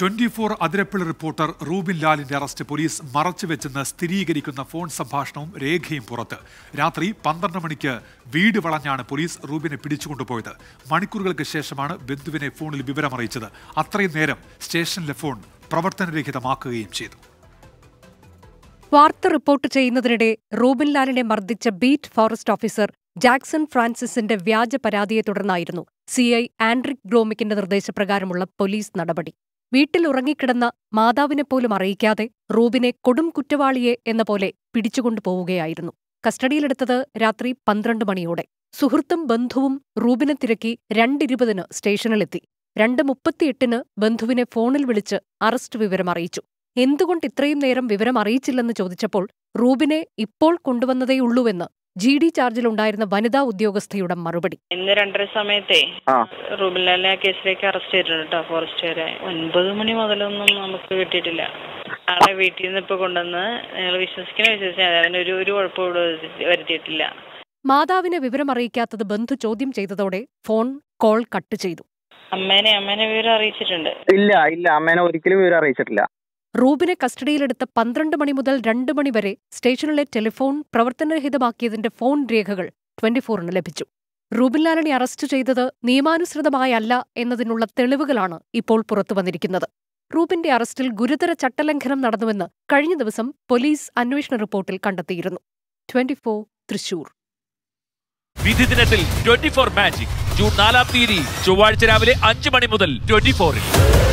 twenty four അതിരപ്പിള reporter Rubin ലാലിന്റെ arrest police മറച്ചുവെച്ചെന്ന് സ്ഥിരീകരിക്കുന്ന ഫോൺ സംഭാഷണവും രേഖയും പുറത്ത് രാത്രി പന്ത്രണ്ട് മണിക്ക് വീട് വളഞ്ഞാണ് പോലീസ് റൂബിനെ പിടിച്ചുകൊണ്ടുപോയത് മണിക്കൂറുകൾക്ക് ശേഷമാണ് ബന്ധുവിനെ ഫോണിൽ വിവരമറിയിച്ചത് അത്രയും നേരം സ്റ്റേഷനിലെ ഫോൺ പ്രവർത്തനരഹിതമാക്കുകയും ചെയ്തു വാർത്ത റിപ്പോർട്ട് ചെയ്യുന്നതിനിടെ റൂബിൻ ലാലിനെ മർദ്ദിച്ച ബീറ്റ് ഫോറസ്റ്റ് ഓഫീസർ ജാക്സൺ ഫ്രാൻസിസിന്റെ വ്യാജ പരാതിയെ തുടർന്നായിരുന്നു സി ഐ ആൻഡ്രിക് ഗ്ലോമിക്കിന്റെ നിർദ്ദേശപ്രകാരമുള്ള പോലീസ് നടപടി വീട്ടിൽ ഉറങ്ങിക്കിടന്ന മാതാവിനെപ്പോലും അറിയിക്കാതെ റൂബിനെ കൊടും കുറ്റവാളിയെ എന്ന പോലെ പിടിച്ചുകൊണ്ടുപോവുകയായിരുന്നു കസ്റ്റഡിയിലെടുത്തത് രാത്രി പന്ത്രണ്ട് മണിയോടെ സുഹൃത്തും ബന്ധുവും റൂബിനെ തിരക്കി രണ്ടിരുപതിന് സ്റ്റേഷനിലെത്തി രണ്ട് മുപ്പത്തിയെട്ടിന് ബന്ധുവിനെ ഫോണിൽ വിളിച്ച് അറസ്റ്റ് വിവരം അറിയിച്ചു എന്തുകൊണ്ട് ഇത്രയും നേരം വിവരം അറിയിച്ചില്ലെന്ന് ചോദിച്ചപ്പോൾ റൂബിനെ ഇപ്പോൾ കൊണ്ടുവന്നതേയുള്ളൂവെന്ന് ജി ഡി ചാർജിലുണ്ടായിരുന്ന വനിതാ ഉദ്യോഗസ്ഥയുടെ മറുപടി ഇന്ന് രണ്ടര സമയത്തെ റൂബിലാലെ കേസിലേക്ക് അറസ്റ്റ് ചെയ്തിട്ടുണ്ട് കേട്ടോ ഫോറസ്റ്റുകാരെ ഒൻപത് മണി മുതലൊന്നും നമുക്ക് കിട്ടിയിട്ടില്ല ആളെ വീട്ടിൽ നിന്ന് ഇപ്പൊ കൊണ്ടുവന്ന് ഞങ്ങൾ വിശ്വസിക്കണ വിശ്വസിക്കാൻ ഒരു ഒരു കുഴപ്പവും വരുത്തിയിട്ടില്ല മാതാവിനെ വിവരം ബന്ധു ചോദ്യം ചെയ്തതോടെ ഫോൺ കോൾ കട്ട് ചെയ്തു അമ്മേനെ അമ്മേനെ വിവരം അറിയിച്ചിട്ടുണ്ട് ഇല്ല ഇല്ല അമ്മേനെ ഒരിക്കലും വിവരം അറിയിച്ചിട്ടില്ല റൂബിനെ കസ്റ്റഡിയിലെടുത്ത പന്ത്രണ്ട് മണി മുതൽ രണ്ട് വരെ സ്റ്റേഷനിലെ ടെലിഫോൺ പ്രവർത്തനരഹിതമാക്കിയതിന്റെ ഫോൺ രേഖകൾ ട്വന്റി ഫോറിന് ലഭിച്ചു റൂബിൻലാലിനെ അറസ്റ്റ് ചെയ്തത് നിയമാനുസൃതമായല്ല എന്നതിനുള്ള തെളിവുകളാണ് ഇപ്പോൾ പുറത്തു വന്നിരിക്കുന്നത് റൂബിന്റെ അറസ്റ്റിൽ ഗുരുതര ചട്ടലംഘനം നടന്നുവെന്ന് കഴിഞ്ഞ ദിവസം പോലീസ് അന്വേഷണ റിപ്പോർട്ടിൽ കണ്ടെത്തിയിരുന്നു ട്വന്റി ഫോർ തൃശൂർ വിധി ദിനത്തിൽ ട്വന്റി ഫോർ മാജിക് ജൂൺ നാലാം തീയതി ചൊവ്വാഴ്ച രാവിലെ അഞ്ച് മണി മുതൽ ട്വന്റി ഫോറിൽ